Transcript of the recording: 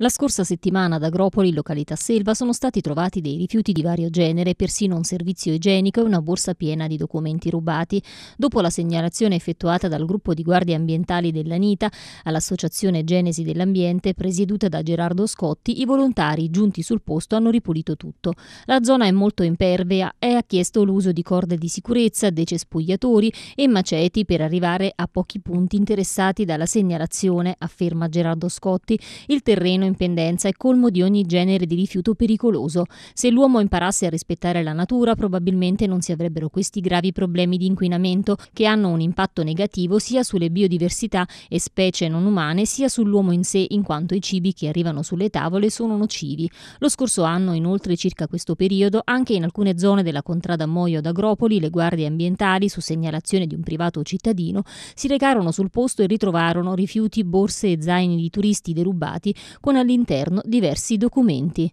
La scorsa settimana ad Agropoli, località Selva, sono stati trovati dei rifiuti di vario genere, persino un servizio igienico e una borsa piena di documenti rubati. Dopo la segnalazione effettuata dal gruppo di guardie ambientali dell'ANITA all'Associazione Genesi dell'Ambiente, presieduta da Gerardo Scotti, i volontari giunti sul posto hanno ripulito tutto. La zona è molto impervea, è chiesto l'uso di corde di sicurezza, decespugliatori e maceti per arrivare a pochi punti interessati dalla segnalazione, afferma Gerardo Scotti. Il terreno in pendenza è colmo di ogni genere di rifiuto pericoloso. Se l'uomo imparasse a rispettare la natura, probabilmente non si avrebbero questi gravi problemi di inquinamento che hanno un impatto negativo sia sulle biodiversità e specie non umane, sia sull'uomo in sé, in quanto i cibi che arrivano sulle tavole sono nocivi. Lo scorso anno, inoltre, circa questo periodo, anche in alcune zone della contaminazione contrada Moio ad Agropoli, le guardie ambientali, su segnalazione di un privato cittadino, si recarono sul posto e ritrovarono rifiuti, borse e zaini di turisti derubati con all'interno diversi documenti.